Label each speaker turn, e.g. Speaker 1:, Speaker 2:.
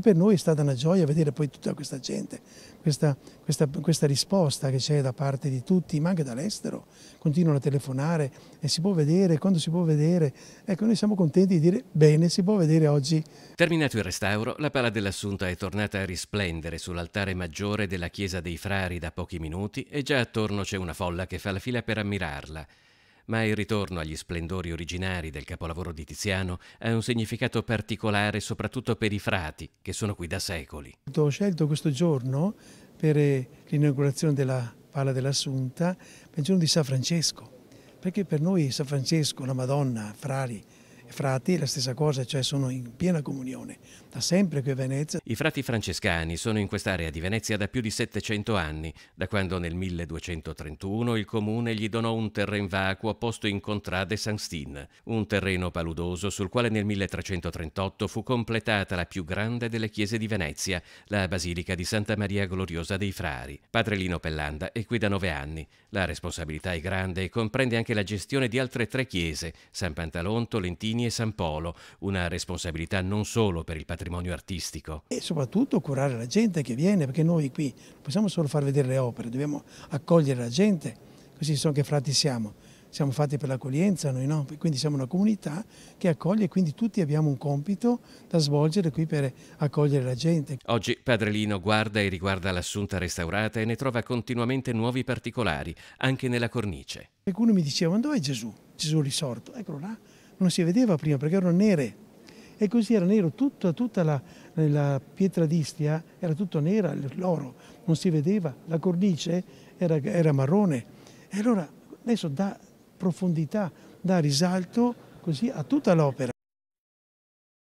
Speaker 1: Per noi è stata una gioia vedere poi tutta questa gente, questa, questa, questa risposta che c'è da parte di tutti, ma anche dall'estero. Continuano a telefonare e si può vedere, quando si può vedere. Ecco, noi siamo contenti di dire bene, si può vedere oggi.
Speaker 2: Terminato il restauro, la pala dell'Assunta è tornata a risplendere sull'altare maggiore della chiesa dei Frari da pochi minuti e già attorno c'è una folla che fa la fila per ammirarla ma il ritorno agli splendori originari del capolavoro di Tiziano ha un significato particolare soprattutto per i frati, che sono qui da secoli.
Speaker 1: Ho scelto questo giorno per eh, l'inaugurazione della Pala dell'Assunta, il giorno di San Francesco, perché per noi San Francesco, la Madonna, Frari, frati la stessa cosa, cioè sono in piena comunione, da sempre qui a Venezia. I
Speaker 2: frati francescani sono in quest'area di Venezia da più di 700 anni, da quando nel 1231 il comune gli donò un terreno vacuo posto in contrade San Sanstin, un terreno paludoso sul quale nel 1338 fu completata la più grande delle chiese di Venezia, la Basilica di Santa Maria Gloriosa dei Frari. Padre Lino Pellanda è qui da nove anni. La responsabilità è grande e comprende anche la gestione di altre tre chiese, San Pantalonto, Lentini Baldini e San Polo, una responsabilità non solo per il patrimonio artistico.
Speaker 1: E soprattutto curare la gente che viene, perché noi qui non possiamo solo far vedere le opere, dobbiamo accogliere la gente, così so che frati siamo. Siamo fatti per l'accoglienza, noi no, quindi siamo una comunità che accoglie e quindi tutti abbiamo un compito da svolgere qui per accogliere la gente.
Speaker 2: Oggi Padre Lino guarda e riguarda l'assunta restaurata e ne trova continuamente nuovi particolari, anche nella cornice.
Speaker 1: Qualcuno mi diceva, ma dov'è Gesù? Gesù risorto, eccolo là, non si vedeva prima perché erano nere. E così era nero, tutta, tutta la, la pietra d'Istria era tutto nera, l'oro, non si vedeva, la cornice era, era marrone. E allora adesso dà profondità, dà risalto così a tutta l'opera.